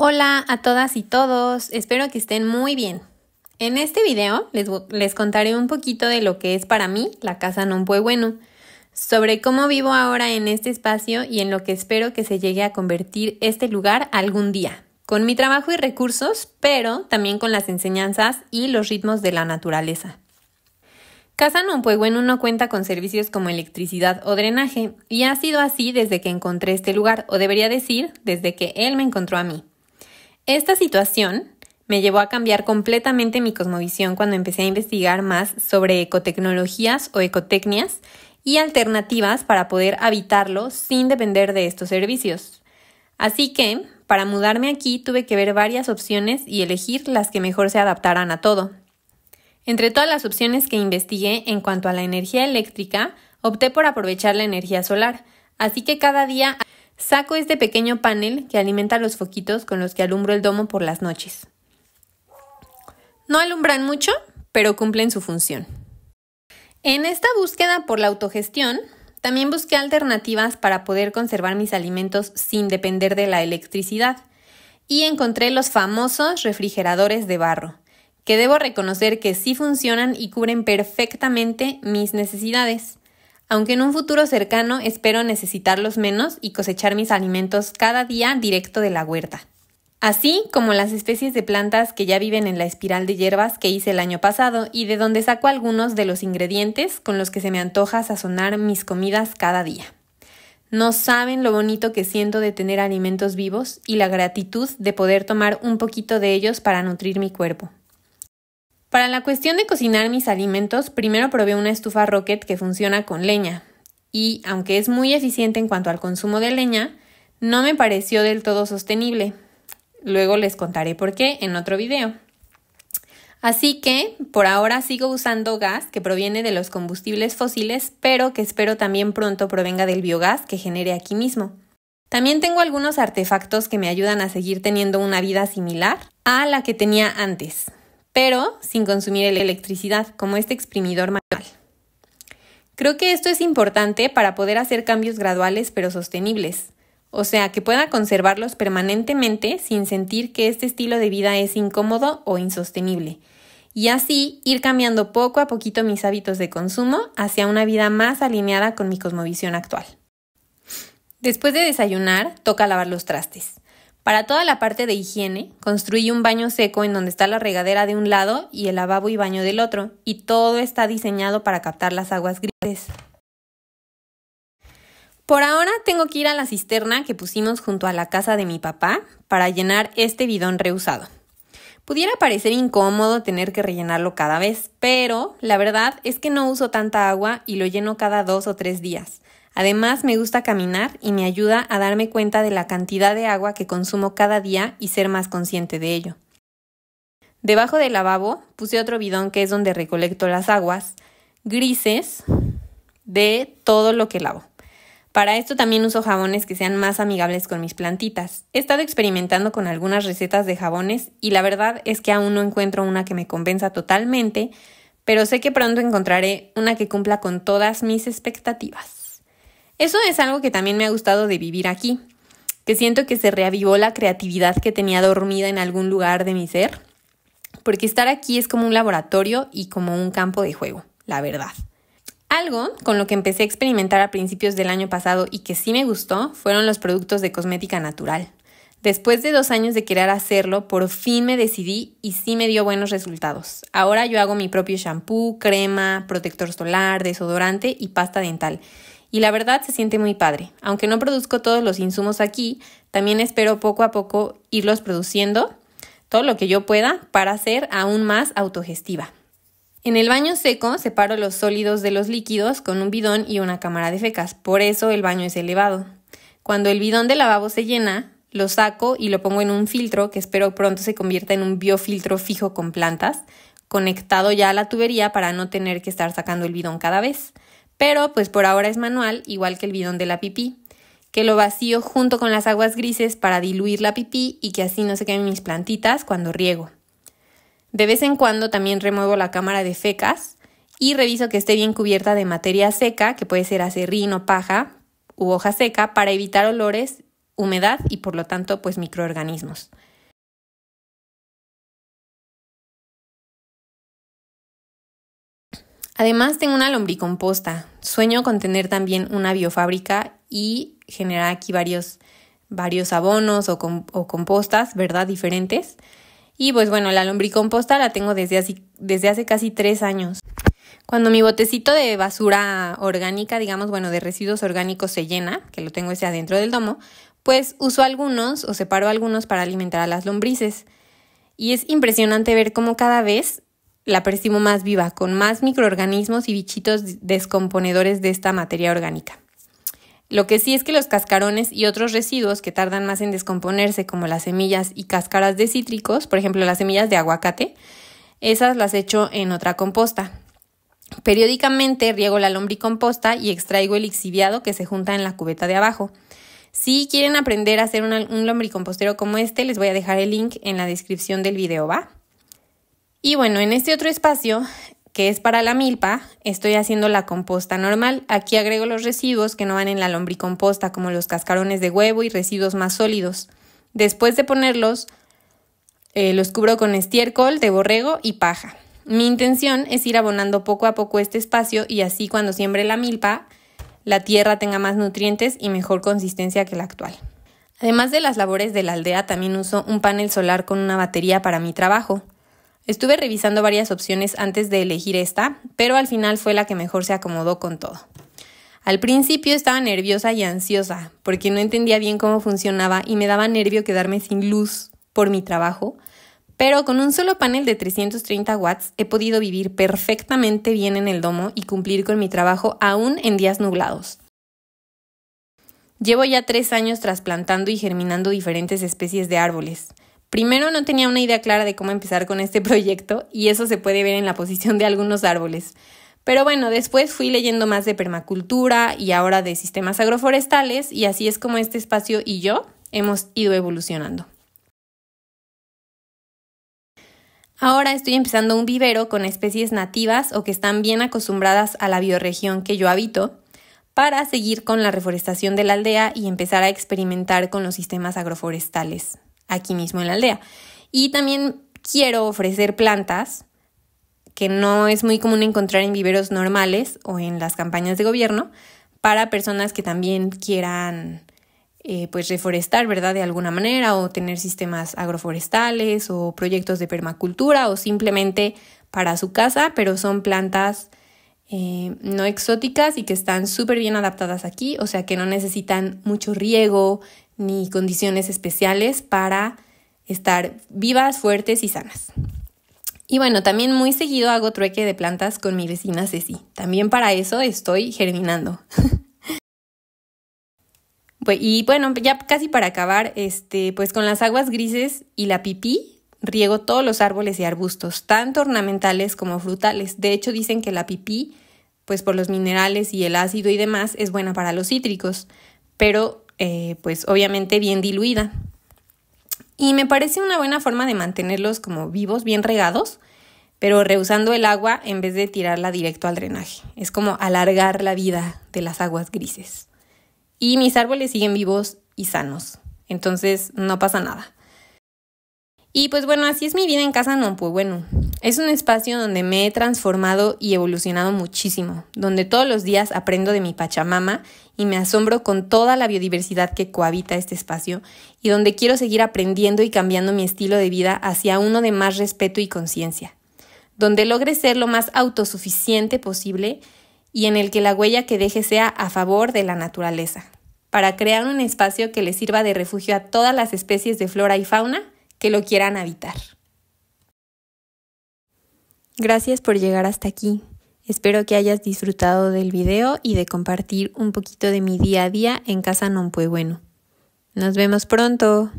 Hola a todas y todos, espero que estén muy bien. En este video les, contaré un poquito de lo que es para mí la Casa Non Bueno, sobre cómo vivo ahora en este espacio y en lo que espero que se llegue a convertir este lugar algún día, con mi trabajo y recursos, pero también con las enseñanzas y los ritmos de la naturaleza. Casa Non no cuenta con servicios como electricidad o drenaje, y ha sido así desde que encontré este lugar, o debería decir, desde que él me encontró a mí. Esta situación me llevó a cambiar completamente mi cosmovisión cuando empecé a investigar más sobre ecotecnologías o ecotecnias y alternativas para poder habitarlo sin depender de estos servicios. Así que, para mudarme aquí tuve que ver varias opciones y elegir las que mejor se adaptaran a todo. Entre todas las opciones que investigué en cuanto a la energía eléctrica, opté por aprovechar la energía solar, así que cada día Saco este pequeño panel que alimenta los foquitos con los que alumbro el domo por las noches. No alumbran mucho, pero cumplen su función. En esta búsqueda por la autogestión, también busqué alternativas para poder conservar mis alimentos sin depender de la electricidad y encontré los famosos refrigeradores de barro, que debo reconocer que sí funcionan y cubren perfectamente mis necesidades aunque en un futuro cercano espero necesitarlos menos y cosechar mis alimentos cada día directo de la huerta. Así como las especies de plantas que ya viven en la espiral de hierbas que hice el año pasado y de donde saco algunos de los ingredientes con los que se me antoja sazonar mis comidas cada día. No saben lo bonito que siento de tener alimentos vivos y la gratitud de poder tomar un poquito de ellos para nutrir mi cuerpo. Para la cuestión de cocinar mis alimentos, primero probé una estufa Rocket que funciona con leña. Y aunque es muy eficiente en cuanto al consumo de leña, no me pareció del todo sostenible. Luego les contaré por qué en otro video. Así que por ahora sigo usando gas que proviene de los combustibles fósiles, pero que espero también pronto provenga del biogás que genere aquí mismo. También tengo algunos artefactos que me ayudan a seguir teniendo una vida similar a la que tenía antes pero sin consumir electricidad, como este exprimidor manual. Creo que esto es importante para poder hacer cambios graduales pero sostenibles, o sea, que pueda conservarlos permanentemente sin sentir que este estilo de vida es incómodo o insostenible, y así ir cambiando poco a poquito mis hábitos de consumo hacia una vida más alineada con mi cosmovisión actual. Después de desayunar, toca lavar los trastes. Para toda la parte de higiene, construí un baño seco en donde está la regadera de un lado y el lavabo y baño del otro, y todo está diseñado para captar las aguas grises. Por ahora tengo que ir a la cisterna que pusimos junto a la casa de mi papá para llenar este bidón reusado. Pudiera parecer incómodo tener que rellenarlo cada vez, pero la verdad es que no uso tanta agua y lo lleno cada dos o tres días. Además, me gusta caminar y me ayuda a darme cuenta de la cantidad de agua que consumo cada día y ser más consciente de ello. Debajo del lavabo puse otro bidón que es donde recolecto las aguas grises de todo lo que lavo. Para esto también uso jabones que sean más amigables con mis plantitas. He estado experimentando con algunas recetas de jabones y la verdad es que aún no encuentro una que me convenza totalmente, pero sé que pronto encontraré una que cumpla con todas mis expectativas. Eso es algo que también me ha gustado de vivir aquí, que siento que se reavivó la creatividad que tenía dormida en algún lugar de mi ser, porque estar aquí es como un laboratorio y como un campo de juego, la verdad. Algo con lo que empecé a experimentar a principios del año pasado y que sí me gustó fueron los productos de cosmética natural. Después de dos años de querer hacerlo, por fin me decidí y sí me dio buenos resultados. Ahora yo hago mi propio shampoo, crema, protector solar, desodorante y pasta dental y la verdad se siente muy padre. Aunque no produzco todos los insumos aquí, también espero poco a poco irlos produciendo todo lo que yo pueda para ser aún más autogestiva. En el baño seco separo los sólidos de los líquidos con un bidón y una cámara de fecas, por eso el baño es elevado. Cuando el bidón de lavabo se llena, lo saco y lo pongo en un filtro que espero pronto se convierta en un biofiltro fijo con plantas, conectado ya a la tubería para no tener que estar sacando el bidón cada vez. Pero pues por ahora es manual, igual que el bidón de la pipí, que lo vacío junto con las aguas grises para diluir la pipí y que así no se quemen mis plantitas cuando riego. De vez en cuando también remuevo la cámara de fecas y reviso que esté bien cubierta de materia seca, que puede ser acerrín o paja u hoja seca, para evitar olores, humedad y por lo tanto pues microorganismos. Además, tengo una lombricomposta. Sueño con tener también una biofábrica y generar aquí varios, varios abonos o, compostas, ¿verdad? Diferentes. Y pues bueno, la lombricomposta la tengo desde hace, desde hace casi tres años. Cuando mi botecito de basura orgánica, digamos, bueno, de residuos orgánicos se llena, que lo tengo ese adentro del domo, pues uso algunos o separo algunos para alimentar a las lombrices. Y es impresionante ver cómo cada vez la percibo más viva, con más microorganismos y bichitos descomponedores de esta materia orgánica. Lo que sí es que los cascarones y otros residuos que tardan más en descomponerse, como las semillas y cáscaras de cítricos, por ejemplo las semillas de aguacate, esas las echo en otra composta. Periódicamente riego la lombricomposta y extraigo el lixiviado que se junta en la cubeta de abajo. Si quieren aprender a hacer un lombricompostero como este, les voy a dejar el link en la descripción del video, ¿va? Y bueno, en este otro espacio, que es para la milpa, estoy haciendo la composta normal. Aquí agrego los residuos que no van en la lombricomposta, como los cascarones de huevo y residuos más sólidos. Después de ponerlos, eh, los cubro con estiércol de borrego y paja. Mi intención es ir abonando poco a poco este espacio y así cuando siembre la milpa, la tierra tenga más nutrientes y mejor consistencia que la actual. Además de las labores de la aldea, también uso un panel solar con una batería para mi trabajo. Estuve revisando varias opciones antes de elegir esta, pero al final fue la que mejor se acomodó con todo. Al principio estaba nerviosa y ansiosa, porque no entendía bien cómo funcionaba y me daba nervio quedarme sin luz por mi trabajo, pero con un solo panel de 330 watts he podido vivir perfectamente bien en el domo y cumplir con mi trabajo aún en días nublados. Llevo ya tres años trasplantando y germinando diferentes especies de árboles. Primero no tenía una idea clara de cómo empezar con este proyecto y eso se puede ver en la posición de algunos árboles. Pero bueno, después fui leyendo más de permacultura y ahora de sistemas agroforestales y así es como este espacio y yo hemos ido evolucionando. Ahora estoy empezando un vivero con especies nativas o que están bien acostumbradas a la bioregión que yo habito para seguir con la reforestación de la aldea y empezar a experimentar con los sistemas agroforestales aquí mismo en la aldea. Y también quiero ofrecer plantas que no es muy común encontrar en viveros normales o en las campañas de gobierno para personas que también quieran eh, pues reforestar, ¿verdad? De alguna manera o tener sistemas agroforestales o proyectos de permacultura o simplemente para su casa, pero son plantas eh, no exóticas y que están súper bien adaptadas aquí, o sea que no necesitan mucho riego ni condiciones especiales para estar vivas, fuertes y sanas. Y bueno, también muy seguido hago trueque de plantas con mi vecina Ceci. También para eso estoy germinando. Pues, y bueno, ya casi para acabar, este, pues con las aguas grises y la pipí Riego todos los árboles y arbustos, tanto ornamentales como frutales. De hecho, dicen que la pipí, pues por los minerales y el ácido y demás, es buena para los cítricos, pero eh, pues obviamente bien diluida. Y me parece una buena forma de mantenerlos como vivos, bien regados, pero rehusando el agua en vez de tirarla directo al drenaje. Es como alargar la vida de las aguas grises. Y mis árboles siguen vivos y sanos, entonces no pasa nada. Y pues bueno, así es mi vida en casa no, pues bueno. Es un espacio donde me he transformado y evolucionado muchísimo, donde todos los días aprendo de mi Pachamama y me asombro con toda la biodiversidad que cohabita este espacio y donde quiero seguir aprendiendo y cambiando mi estilo de vida hacia uno de más respeto y conciencia, donde logre ser lo más autosuficiente posible y en el que la huella que deje sea a favor de la naturaleza, para crear un espacio que le sirva de refugio a todas las especies de flora y fauna, que lo quieran habitar. Gracias por llegar hasta aquí. Espero que hayas disfrutado del video y de compartir un poquito de mi día a día en Casa Non Bueno. Nos vemos pronto.